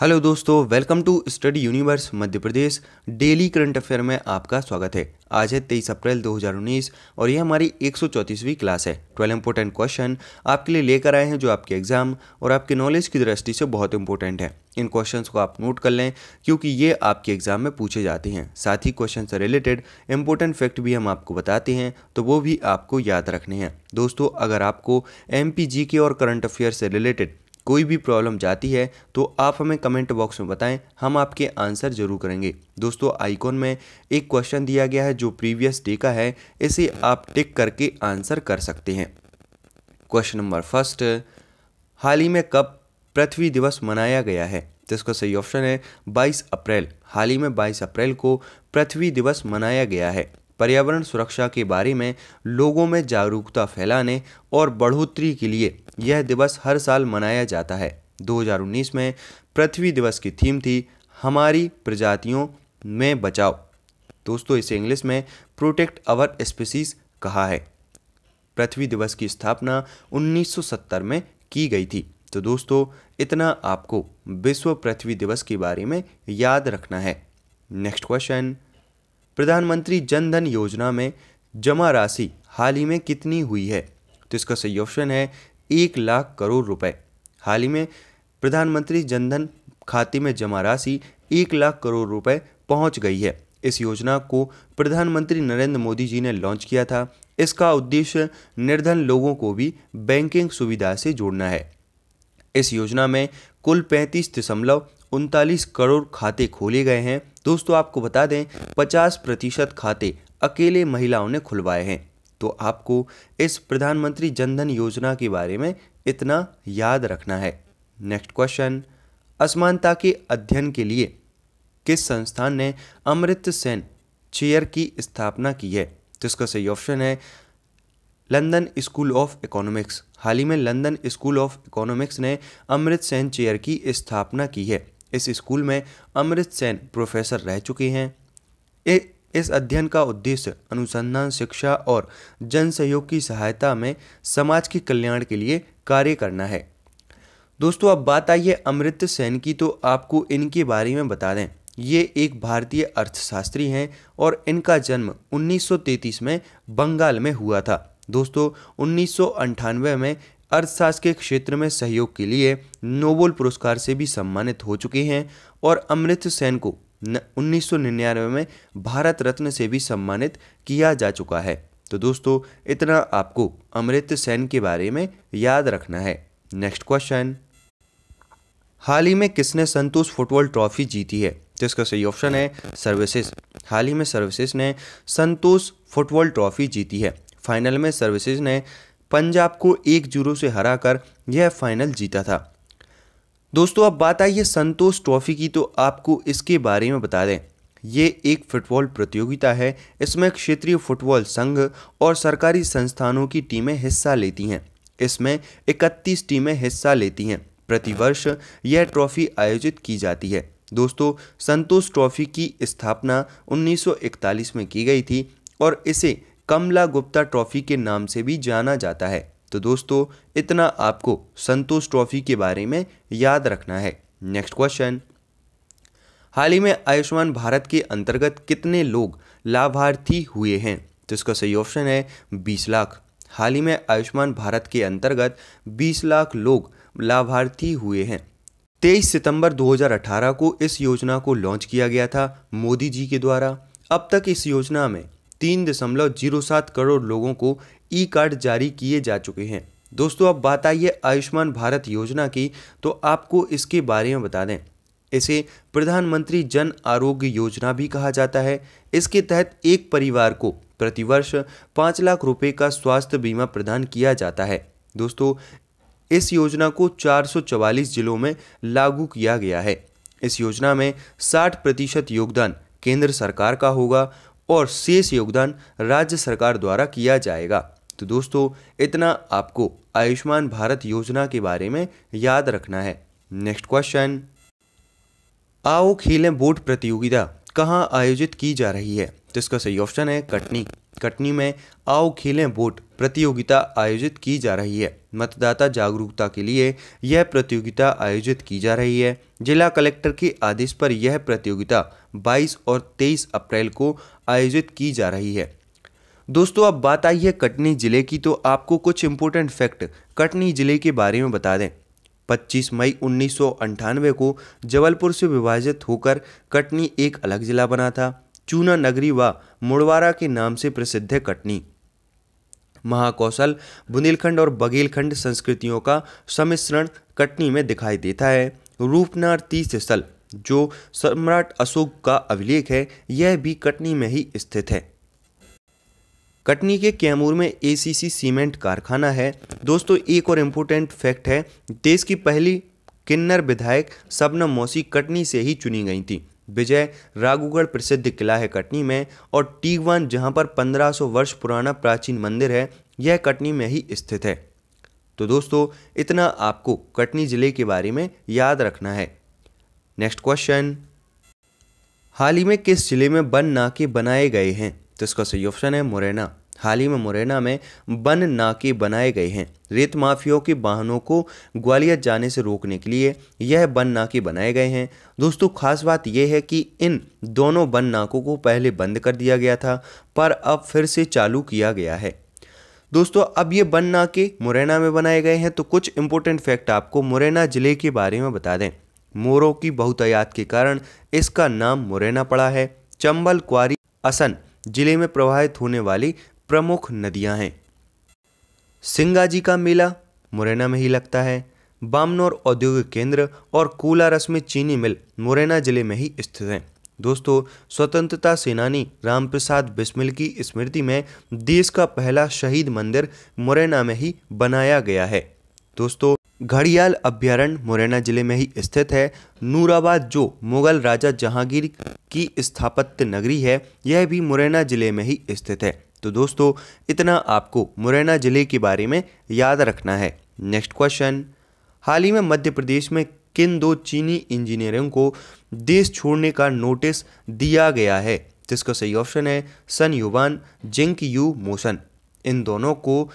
hello दोस्तों welcome to Study Universe Madhya Pradesh daily current affair में आपका स्वागत है आज है तेईस अप्रैल 2019 और ये हमारी एक क्लास है ट्वेल्व इंपॉर्टेंट क्वेश्चन आपके लिए लेकर आए हैं जो आपके एग्जाम और आपके नॉलेज की दृष्टि से बहुत इंपॉर्टेंट है इन क्वेश्चंस को आप नोट कर लें क्योंकि ये आपके एग्जाम में पूछे जाते हैं साथ ही क्वेश्चन से रिलेटेड इंपॉर्टेंट फैक्ट भी हम आपको बताते हैं तो वो भी आपको याद रखने हैं दोस्तों अगर आपको एम पी जी के और करंट अफेयर से रिलेटेड कोई भी प्रॉब्लम जाती है तो आप हमें कमेंट बॉक्स में बताएं हम आपके आंसर जरूर करेंगे दोस्तों आइकॉन में एक क्वेश्चन दिया गया है जो प्रीवियस डे का है इसे आप टिक करके आंसर कर सकते हैं क्वेश्चन नंबर फर्स्ट हाल ही में कब पृथ्वी दिवस मनाया गया है जिसका सही ऑप्शन है 22 अप्रैल हाल ही में 22 अप्रैल को पृथ्वी दिवस मनाया गया है पर्यावरण सुरक्षा के बारे में लोगों में जागरूकता फैलाने और बढ़ोतरी के लिए यह दिवस हर साल मनाया जाता है 2019 में पृथ्वी दिवस की थीम थी हमारी प्रजातियों में बचाओ दोस्तों इसे इंग्लिश में प्रोटेक्ट अवर स्पीसीज कहा है पृथ्वी दिवस की स्थापना 1970 में की गई थी तो दोस्तों इतना आपको विश्व पृथ्वी दिवस के बारे में याद रखना है नेक्स्ट क्वेश्चन प्रधानमंत्री जनधन योजना में जमा राशि हाल ही में कितनी हुई है तो इसका सही ऑप्शन है एक लाख करोड़ रुपए हाल ही में प्रधानमंत्री जनधन खाते में जमा राशि एक लाख करोड़ रुपए पहुंच गई है इस योजना को प्रधानमंत्री नरेंद्र मोदी जी ने लॉन्च किया था इसका उद्देश्य निर्धन लोगों को भी बैंकिंग सुविधा से जोड़ना है इस योजना में कुल पैंतीस दशमलव उनतालीस करोड़ खाते खोले गए हैं दोस्तों आपको बता दें पचास प्रतिशत खाते अकेले महिलाओं ने खुलवाए हैं तो आपको इस प्रधानमंत्री जनधन योजना के बारे में इतना याद रखना है नेक्स्ट क्वेश्चन असमानता के अध्ययन के लिए किस संस्थान ने अमृत सेन चेयर की स्थापना की है तो इसका सही ऑप्शन है लंदन स्कूल ऑफ इकोनॉमिक्स हाल ही में लंदन स्कूल ऑफ इकोनॉमिक्स ने अमृत सेन चेयर की स्थापना की है इस स्कूल में अमृत सेन प्रोफेसर रह चुके हैं इस अध्ययन का उद्देश्य अनुसंधान शिक्षा और जन सहयोग की सहायता में समाज के कल्याण के लिए कार्य करना है दोस्तों अब बात आई है अमृत सेन की तो आपको इनके बारे में बता दें ये एक भारतीय अर्थशास्त्री हैं और इनका जन्म 1933 में बंगाल में हुआ था दोस्तों उन्नीस में अर्थशास्त्र के क्षेत्र में सहयोग के लिए नोबेल पुरस्कार से भी सम्मानित हो चुके हैं और अमृत सेन को उन्नीस में भारत रत्न से भी सम्मानित किया जा चुका है तो दोस्तों इतना आपको अमृत सेन के बारे में याद रखना है नेक्स्ट क्वेश्चन हाल ही में किसने संतोष फुटबॉल ट्रॉफी जीती है जिसका तो सही ऑप्शन है सर्विसेज हाल ही में सर्विसेज ने संतोष फुटबॉल ट्रॉफी जीती है फाइनल में सर्विसेज ने पंजाब को एक जीरो से हराकर यह फाइनल जीता था दोस्तों अब बात आई है संतोष ट्रॉफी की तो आपको इसके बारे में बता दें ये एक फुटबॉल प्रतियोगिता है इसमें क्षेत्रीय फुटबॉल संघ और सरकारी संस्थानों की टीमें हिस्सा लेती हैं इसमें 31 टीमें हिस्सा लेती हैं प्रतिवर्ष यह ट्रॉफी आयोजित की जाती है दोस्तों संतोष ट्रॉफी की स्थापना 1941 में की गई थी और इसे कमला गुप्ता ट्रॉफी के नाम से भी जाना जाता है तो दोस्तों इतना आपको संतोष ट्रॉफी के बारे में याद रखना है नेक्स्ट क्वेश्चन हाल ही में आयुष्मान भारत के अंतर्गत कितने लोग लाभार्थी हुए हैं तो इसका सही ऑप्शन है बीस लाख हाल ही में आयुष्मान भारत के अंतर्गत बीस लाख लोग लाभार्थी हुए हैं तेईस सितंबर 2018 को इस योजना को लॉन्च किया गया था मोदी जी के द्वारा अब तक इस योजना में तीन दशमलव जीरो सात करोड़ लोगों को ई कार्ड जारी किए जा चुके हैं दोस्तों अब बात आई है आयुष्मान भारत योजना की तो आपको इसके बारे में बता दें इसे प्रधानमंत्री जन आरोग्य योजना भी कहा जाता है इसके तहत एक परिवार को प्रतिवर्ष पाँच लाख रुपये का स्वास्थ्य बीमा प्रदान किया जाता है दोस्तों इस योजना को 444 जिलों में लागू किया गया है इस योजना में 60 प्रतिशत योगदान केंद्र सरकार का होगा और शेष योगदान राज्य सरकार द्वारा किया जाएगा तो दोस्तों इतना आपको आयुष्मान भारत योजना के बारे में याद रखना है नेक्स्ट क्वेश्चन आओ खेलें बोट प्रतियोगिता कहाँ आयोजित की जा रही है तो इसका सही ऑप्शन है कटनी कटनी में आओ खेलें बोट प्रतियोगिता आयोजित की जा रही है मतदाता जागरूकता के लिए यह प्रतियोगिता आयोजित की जा रही है जिला कलेक्टर के आदेश पर यह प्रतियोगिता 22 और 23 अप्रैल को आयोजित की जा रही है दोस्तों अब बात आई है कटनी ज़िले की तो आपको कुछ इम्पोर्टेंट फैक्ट कटनी ज़िले के बारे में बता दें 25 मई उन्नीस को जबलपुर से विभाजित होकर कटनी एक अलग ज़िला बना था चूना नगरी व मुड़वारा के नाम से प्रसिद्ध है कटनी महाकौशल बुंदेलखंड और बघेलखंड संस्कृतियों का सम्मिश्रण कटनी में दिखाई देता है रूपनार तीर्थ स्थल जो सम्राट अशोक का अभिलेख है यह भी कटनी में ही स्थित है कटनी के कैमूर में एसीसी सीमेंट कारखाना है दोस्तों एक और इम्पोर्टेंट फैक्ट है देश की पहली किन्नर विधायक सबनम मौसी कटनी से ही चुनी गई थी विजय राघुगढ़ प्रसिद्ध किला है कटनी में और टीगवान जहां पर 1500 वर्ष पुराना प्राचीन मंदिर है यह कटनी में ही स्थित है तो दोस्तों इतना आपको कटनी ज़िले के बारे में याद रखना है नेक्स्ट क्वेश्चन हाल ही में किस जिले में बन नाके बनाए गए हैं तो इसका सही ऑप्शन है मुरैना हाल ही में मुरैना में बन नाके बनाए गए हैं रेत माफियों के वाहनों को ग्वालियर जाने से रोकने के लिए यह बन नाके बनाए गए हैं दोस्तों खास बात यह है कि इन दोनों बन नाकों को पहले बंद कर दिया गया था पर अब फिर से चालू किया गया है दोस्तों अब ये बन नाके मुरैना में बनाए गए हैं तो कुछ इंपॉर्टेंट फैक्ट आपको मुरैना ज़िले के बारे में बता दें मोरों की बहुतायात के कारण इसका नाम मुरैना पड़ा है चंबल क्वारी असन जिले में प्रवाहित होने वाली प्रमुख नदियां हैं सिंगाजी का मेला मुरैना में ही लगता है बामनौर औद्योगिक केंद्र और कोलारस में चीनी मिल मुरैना जिले में ही स्थित हैं दोस्तों स्वतंत्रता सेनानी रामप्रसाद बिस्मिल की स्मृति में देश का पहला शहीद मंदिर मुरैना में ही बनाया गया है दोस्तों घड़ियाल अभ्यारण्य मुरैना जिले में ही स्थित है नूराबाद जो मुगल राजा जहांगीर की स्थापत्य नगरी है यह भी मुरैना जिले में ही स्थित है तो दोस्तों इतना आपको मुरैना जिले के बारे में याद रखना है नेक्स्ट क्वेश्चन हाल ही में मध्य प्रदेश में किन दो चीनी इंजीनियरों को देश छोड़ने का नोटिस दिया गया है जिसका सही ऑप्शन है सन युवान जिंक यू मोशन इन दोनों को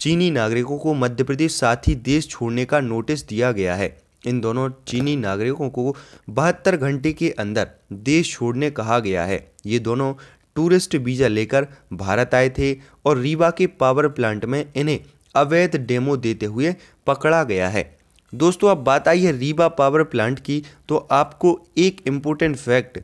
चीनी नागरिकों को मध्य प्रदेश साथ ही देश छोड़ने का नोटिस दिया गया है इन दोनों चीनी नागरिकों को बहत्तर घंटे के अंदर देश छोड़ने कहा गया है ये दोनों टूरिस्ट वीज़ा लेकर भारत आए थे और रीवा के पावर प्लांट में इन्हें अवैध डेमो देते हुए पकड़ा गया है दोस्तों अब बात आई है रीवा पावर प्लांट की तो आपको एक इम्पोर्टेंट फैक्ट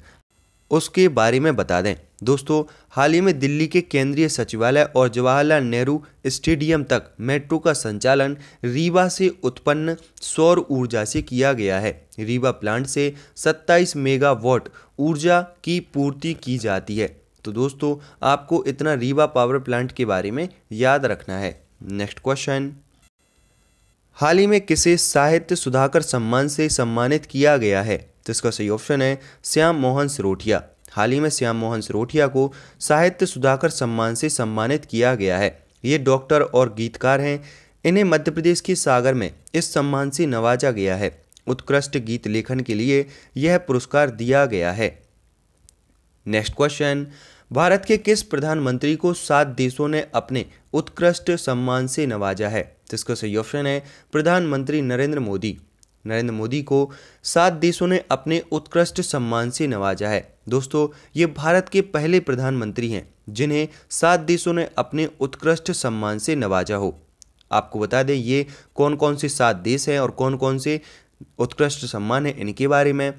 उसके बारे में बता दें दोस्तों हाल ही में दिल्ली के केंद्रीय सचिवालय और जवाहरलाल नेहरू स्टेडियम तक मेट्रो का संचालन रीवा से उत्पन्न सौर ऊर्जा से किया गया है रीवा प्लांट से 27 मेगावाट ऊर्जा की पूर्ति की जाती है तो दोस्तों आपको इतना रीवा पावर प्लांट के बारे में याद रखना है नेक्स्ट क्वेश्चन हाल ही में किसे साहित्य सुधाकर सम्मान से सम्मानित किया गया है तो इसका सही ऑप्शन है श्याम मोहन सरोठिया हाल ही में श्याम मोहन सरोठिया को साहित्य सुधाकर सम्मान से सम्मानित किया गया है ये डॉक्टर और गीतकार हैं इन्हें मध्य प्रदेश के सागर में इस सम्मान से नवाजा गया है उत्कृष्ट गीत लेखन के लिए यह पुरस्कार दिया गया है नेक्स्ट क्वेश्चन भारत के किस प्रधानमंत्री को सात देशों ने अपने उत्कृष्ट सम्मान से नवाजा है जिसका सही ऑप्शन है प्रधानमंत्री नरेंद्र मोदी नरेंद्र मोदी को सात देशों ने अपने उत्कृष्ट सम्मान से नवाजा है दोस्तों ये भारत के पहले प्रधानमंत्री हैं जिन्हें सात देशों ने अपने उत्कृष्ट सम्मान से नवाजा हो आपको बता दें ये कौन कौन से सात देश हैं और कौन कौन से उत्कृष्ट सम्मान हैं इनके बारे में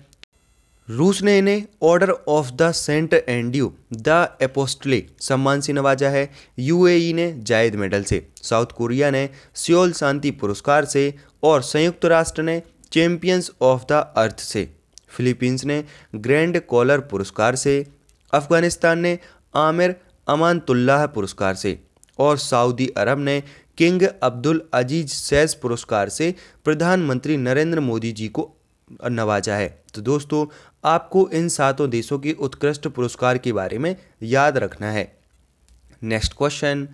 रूस ने इन्हें Order of the Saint Andrew the Apostle सम्मान से नवाजा है यूएई ने जायद मेडल से साउथ कोरिया ने सियोल शांति पुरस्कार से और संयुक्त राष्ट्र ने चैम्पियंस ऑफ द अर्थ से फिलीपींस ने ग्रैंड कॉलर पुरस्कार से अफगानिस्तान ने आमिर अमानतुल्लाह पुरस्कार से और सऊदी अरब ने किंग अब्दुल अजीज सैज पुरस्कार से प्रधानमंत्री नरेंद्र मोदी जी को नवाजा है तो दोस्तों आपको इन सातों देशों के उत्कृष्ट पुरस्कार के बारे में याद रखना है नेक्स्ट क्वेश्चन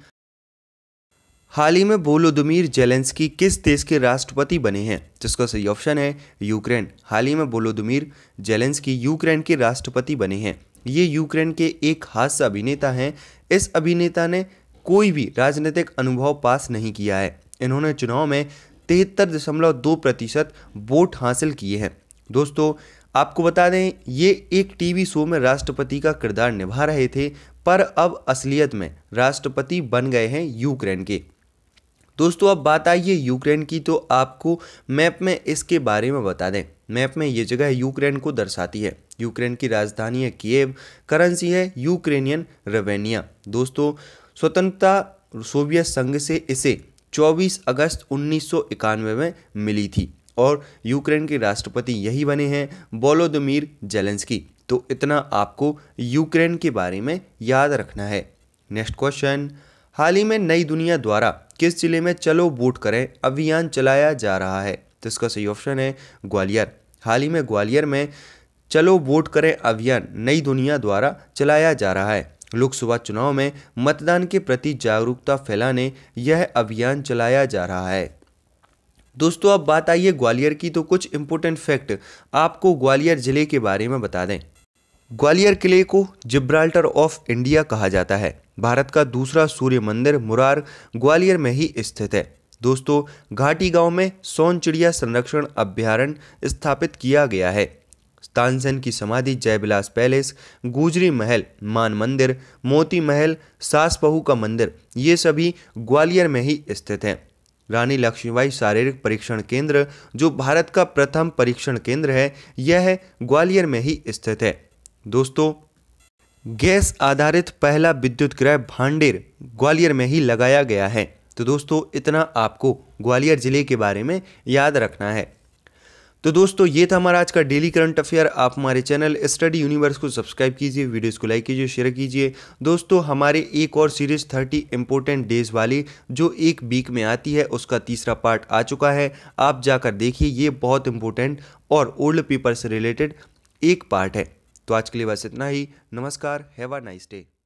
हाल ही में बोलोदमीर जेलेंस्की किस देश के राष्ट्रपति बने हैं जिसका सही ऑप्शन है यूक्रेन हाल ही में बोलोदमीर जेलेंस्की यूक्रेन के राष्ट्रपति बने हैं ये यूक्रेन के एक हास्य अभिनेता हैं इस अभिनेता ने कोई भी राजनीतिक अनुभव पास नहीं किया है इन्होंने चुनाव में तिहत्तर दशमलव दो प्रतिशत वोट हासिल किए हैं दोस्तों आपको बता दें ये एक टीवी शो में राष्ट्रपति का किरदार निभा रहे थे पर अब असलियत में राष्ट्रपति बन गए हैं यूक्रेन के दोस्तों अब बात आई है यूक्रेन की तो आपको मैप में इसके बारे में बता दें मैप में ये जगह यूक्रेन को दर्शाती है यूक्रेन की राजधानी है किएव करेंसी है यूक्रेनियन रेवेनिया दोस्तों स्वतंत्रता सोवियत संघ से इसे 24 अगस्त उन्नीस में मिली थी और यूक्रेन के राष्ट्रपति यही बने हैं बोलोदमीर जेलेंस्की तो इतना आपको यूक्रेन के बारे में याद रखना है नेक्स्ट क्वेश्चन हाल ही में नई दुनिया द्वारा किस जिले में चलो वोट करें अभियान चलाया जा रहा है तो इसका सही ऑप्शन है ग्वालियर हाल ही में ग्वालियर में चलो वोट करें अभियान नई दुनिया द्वारा चलाया जा रहा है लोकसभा चुनाव में मतदान के प्रति जागरूकता फैलाने यह अभियान चलाया जा रहा है दोस्तों अब बात आइए ग्वालियर की तो कुछ इम्पोर्टेंट फैक्ट आपको ग्वालियर ज़िले के बारे में बता दें ग्वालियर किले को जिब्राल्टर ऑफ इंडिया कहा जाता है भारत का दूसरा सूर्य मंदिर मुरार ग्वालियर में ही स्थित है दोस्तों घाटी गांव में सोन चिड़िया संरक्षण अभ्यारण्य स्थापित किया गया है तानसेन की समाधि जयबिलास पैलेस गुजरी महल मान मंदिर मोती महल सास बहू का मंदिर ये सभी ग्वालियर में ही स्थित हैं रानी लक्ष्मीबाई शारीरिक परीक्षण केंद्र जो भारत का प्रथम परीक्षण केंद्र है यह ग्वालियर में ही स्थित है दोस्तों गैस आधारित पहला विद्युत गृह भांडेर ग्वालियर में ही लगाया गया है तो दोस्तों इतना आपको ग्वालियर ज़िले के बारे में याद रखना है तो दोस्तों ये था हमारा आज का डेली करंट अफेयर आप हमारे चैनल स्टडी यूनिवर्स को सब्सक्राइब कीजिए वीडियोस को लाइक कीजिए शेयर कीजिए दोस्तों हमारे एक और सीरीज 30 इम्पोर्टेंट डेज वाली जो एक वीक में आती है उसका तीसरा पार्ट आ चुका है आप जाकर देखिए ये बहुत इंपॉर्टेंट और ओल्ड पेपर से रिलेटेड एक पार्ट है तो आज के लिए बस इतना ही नमस्कार हैव अ नाइस डे